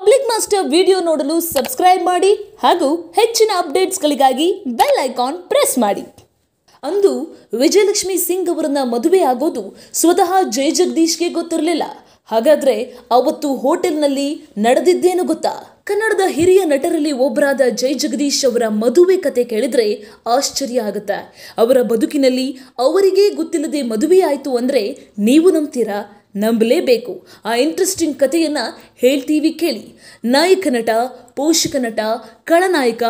public master video ನೋಡಲು subscribe ಮಾಡಿ ಹಾಗೂ ಹೆಚ್ಚಿನ ಅಪ್ಡೇಟ್ಸ್ಗಳಿಗಾಗಿ ಬೆಲ್ ಐಕಾನ್ ಪ್ರೆಸ್ ಮಾಡಿ ಅಂದು ವಿಜಯಲಕ್ಷ್ಮಿ ಸಿಂಗ್ ಅವರನ್ನ ಮದುವೆ ಆಗೋದು ಸ್ವತಃ ಜಯ ಜಗದೀಶ್ಗೆ ಗೊತ್ತಿರಲಿಲ್ಲ ಹಾಗಾದ್ರೆ ಅವತ್ತು ಹೋಟೆಲ್ನಲ್ಲಿ ನಡೆದಿದ್ದೇನು ಗೊತ್ತಾ ಕನ್ನಡದ ಹಿರಿಯ ನಟರಲ್ಲಿ ಒಬ್ಬರಾದ ಜೈ ಜಗದೀಶ್ ಅವರ ಮದುವೆ ಕತೆ ಕೇಳಿದ್ರೆ ಆಶ್ಚರ್ಯ ಆಗುತ್ತೆ ಅವರ ಬದುಕಿನಲ್ಲಿ ಅವರಿಗೇ ಗೊತ್ತಿಲ್ಲದೆ ಮದುವೆ ಆಯಿತು ಅಂದರೆ ನೀವು ನಂಬ್ತೀರಾ ನಂಬಲೇಬೇಕು ಆ ಇಂಟ್ರೆಸ್ಟಿಂಗ್ ಕಥೆಯನ್ನು ಹೇಳ್ತೀವಿ ಕೇಳಿ ನಾಯಕ ನಟ ಪೋಷಕ ನಟ ಖಳನಾಯಕ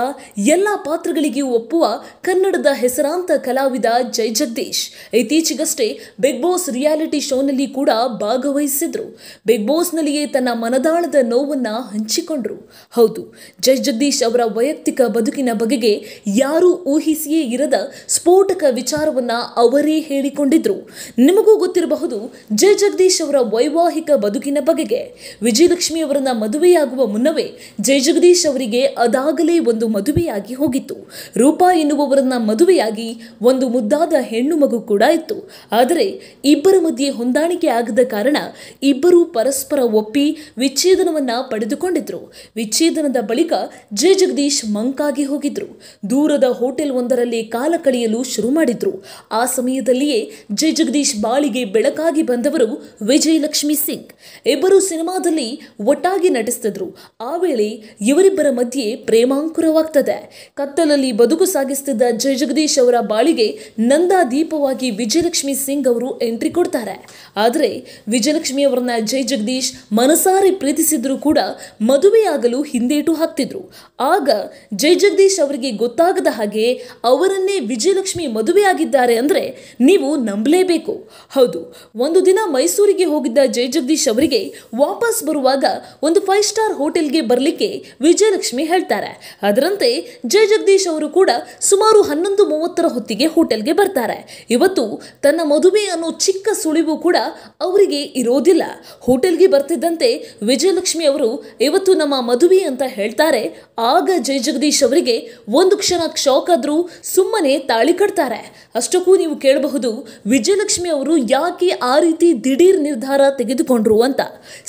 ಎಲ್ಲ ಪಾತ್ರಗಳಿಗೆ ಒಪ್ಪುವ ಕನ್ನಡದ ಹೆಸರಾಂತ ಕಲಾವಿದ ಜೈ ಜಗದೀಶ್ ಇತ್ತೀಚೆಗಷ್ಟೇ ಬಿಗ್ ಬಾಸ್ ರಿಯಾಲಿಟಿ ಶೋನಲ್ಲಿ ಕೂಡ ಭಾಗವಹಿಸಿದ್ರು ಬಿಗ್ ಬಾಸ್ನಲ್ಲಿಯೇ ತನ್ನ ಮನದಾಳದ ನೋವನ್ನು ಹಂಚಿಕೊಂಡ್ರು ಹೌದು ಜೈ ಜಗದೀಶ್ ಅವರ ವೈಯಕ್ತಿಕ ಬದುಕಿನ ಬಗೆಗೆ ಯಾರೂ ಊಹಿಸಿಯೇ ಇರದ ಸ್ಫೋಟಕ ವಿಚಾರವನ್ನು ಅವರೇ ಹೇಳಿಕೊಂಡಿದ್ರು ನಿಮಗೂ ಗೊತ್ತಿರಬಹುದು ಜೈ ಜಗದೀಶ್ ಅವರ ವೈವಾಹಿಕ ಬದುಕಿನ ಬಗೆಗೆ ವಿಜಯ ಗೃಹಲಕ್ಷ್ಮಿ ಅವರನ್ನ ಮದುವೆಯಾಗುವ ಮುನ್ನವೇ ಜಗದೀಶ್ ಅವರಿಗೆ ಅದಾಗಲೇ ಒಂದು ಮದುವೆಯಾಗಿ ಹೋಗಿತ್ತು ರೂಪಾ ಎನ್ನುವವರನ್ನ ಮದುವೆಯಾಗಿ ಒಂದು ಮುದ್ದಾದ ಹೆಣ್ಣು ಮಗು ಕೂಡ ಇತ್ತು ಆದರೆ ಇಬ್ಬರ ಮಧ್ಯೆ ಹೊಂದಾಣಿಕೆ ಆಗದ ಕಾರಣ ಇಬ್ಬರು ಪರಸ್ಪರ ಒಪ್ಪಿ ವಿಚ್ಛೇದನವನ್ನ ಪಡೆದುಕೊಂಡಿದ್ರು ವಿಚ್ಛೇದನದ ಬಳಿಕ ಜಗದೀಶ್ ಮಂಕಾಗಿ ಹೋಗಿದ್ರು ದೂರದ ಹೋಟೆಲ್ ಒಂದರಲ್ಲಿ ಕಾಲ ಕಳೆಯಲು ಶುರು ಮಾಡಿದ್ರು ಆ ಸಮಯದಲ್ಲಿಯೇ ಜಗದೀಶ್ ಬಾಳಿಗೆ ಬೆಳಕಾಗಿ ಬಂದವರು ವಿಜಯಲಕ್ಷ್ಮಿ ಸಿಂಗ್ ಇಬ್ಬರು ಸಿನಿಮಾದಲ್ಲಿ ಒಟ್ಟಾಗಿ ನಟಿಸ್ತಿದ್ರು ಆ ವೇಳೆ ಇವರಿಬ್ಬರ ಮಧ್ಯೆ ಪ್ರೇಮಾಂಕುರವಾಗ್ತದೆ ಕತ್ತಲಲ್ಲಿ ಬದುಕು ಸಾಗಿಸ್ತಿದ್ದ ಜಯ ಜಗದೀಶ್ ಅವರ ಬಾಳಿಗೆ ನಂದಾ ದೀಪವಾಗಿ ವಿಜಯಲಕ್ಷ್ಮಿ ಸಿಂಗ್ ಅವರು ಎಂಟ್ರಿ ಕೊಡ್ತಾರೆ ಆದರೆ ವಿಜಯಲಕ್ಷ್ಮಿ ಅವರನ್ನ ಜೈ ಜಗದೀಶ್ ಮನಸಾರಿ ಪ್ರೀತಿಸಿದ್ರು ಕೂಡ ಮದುವೆಯಾಗಲು ಹಿಂದೇಟು ಹಾಕ್ತಿದ್ರು ಆಗ ಜೈ ಜಗದೀಶ್ ಅವರಿಗೆ ಗೊತ್ತಾಗದ ಹಾಗೆ ಅವರನ್ನೇ ವಿಜಯಲಕ್ಷ್ಮಿ ಮದುವೆಯಾಗಿದ್ದಾರೆ ಅಂದರೆ ನೀವು ನಂಬಲೇಬೇಕು ಹೌದು ಒಂದು ದಿನ ಮೈಸೂರಿಗೆ ಹೋಗಿದ್ದ ಜೈ ಜಗದೀಶ್ ಅವರಿಗೆ ವಾಪಸ್ ಬರುವ ಒಂದು ಫೈವ್ ಸ್ಟಾರ್ ಹೋಟೆಲ್ಗೆ ಬರಲಿಕ್ಕೆ ವಿಜಯಲಕ್ಷ್ಮಿ ಹೇಳ್ತಾರೆ ಅದರಂತೆ ಜಯ ಜಗದೀಶ್ ಅವರು ಕೂಡ ಸುಮಾರು ಹನ್ನೊಂದು ಮೂವತ್ತರ ಹೊತ್ತಿಗೆ ಹೋಟೆಲ್ಗೆ ಬರ್ತಾರೆ ಇವತ್ತು ತನ್ನ ಮದುವೆ ಅನ್ನೋ ಚಿಕ್ಕ ಸುಳಿವು ಕೂಡ ಅವರಿಗೆ ಇರೋದಿಲ್ಲ ಹೋಟೆಲ್ಗೆ ಬರ್ತಿದ್ದಂತೆ ವಿಜಯಲಕ್ಷ್ಮಿ ಅವರು ಇವತ್ತು ನಮ್ಮ ಮದುವೆ ಅಂತ ಹೇಳ್ತಾರೆ ಆಗ ಜಯ ಜಗದೀಶ್ ಅವರಿಗೆ ಒಂದು ಕ್ಷಣ ಶಾಕ್ ಆದರೂ ಸುಮ್ಮನೆ ತಾಳಿ ಕಟ್ತಾರೆ ಅಷ್ಟಕ್ಕೂ ನೀವು ಕೇಳಬಹುದು ವಿಜಯಲಕ್ಷ್ಮಿ ಅವರು ಯಾಕೆ ಆ ರೀತಿ ದಿಢೀರ್ ನಿರ್ಧಾರ ತೆಗೆದುಕೊಂಡ್ರು ಅಂತ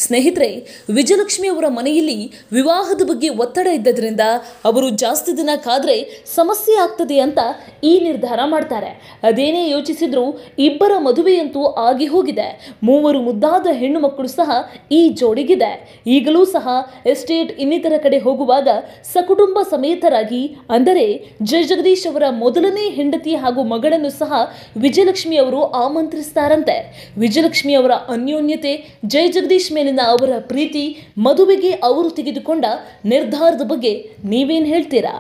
ಸ್ನೇಹಿತರೆ ವಿಜಯಲಕ್ಷ್ಮಿ ಅವರ ಮನೆಯಲ್ಲಿ ವಿವಾಹದ ಬಗ್ಗೆ ಒತ್ತಡ ಇದ್ದದ್ರಿಂದ ಅವರು ಜಾಸ್ತಿ ದಿನ ಕಾದರೆ ಸಮಸ್ಯೆ ಆಗ್ತದೆ ಅಂತ ಈ ನಿರ್ಧಾರ ಮಾಡ್ತಾರೆ ಅದೇನೇ ಯೋಚಿಸಿದ್ರು ಇಬ್ಬರ ಮದುವೆಯಂತೂ ಆಗಿ ಹೋಗಿದೆ ಮೂವರು ಮುದ್ದಾದ ಹೆಣ್ಣು ಮಕ್ಕಳು ಸಹ ಈ ಜೋಡಿಗಿದೆ ಈಗಲೂ ಸಹ ಎಸ್ಟೇಟ್ ಇನ್ನಿತರ ಕಡೆ ಹೋಗುವಾಗ ಸಕುಟುಂಬ ಸಮೇತರಾಗಿ ಅಂದರೆ ಜಯಜಗದೀಶ್ ಅವರ ಮೊದಲನೇ ಹೆಂಡತಿ ಹಾಗೂ ಮಗಳನ್ನು ಸಹ ವಿಜಯಲಕ್ಷ್ಮಿ ಅವರು ಆಮಂತ್ರಿಸ್ತಾರಂತೆ ವಿಜಯಲಕ್ಷ್ಮಿ ಅವರ ಅನ್ಯೋನ್ಯತೆ ಜಯಜಗದೀಶ್ ಮೇಲಿನ ಅವರ ಪ್ರೀತಿ ಪ್ರೀತಿ ಮದುವೆಗೆ ಅವರು ತೆಗೆದುಕೊಂಡ ನಿರ್ಧಾರದ ಬಗ್ಗೆ ನೀವೇನು ಹೇಳ್ತೀರಾ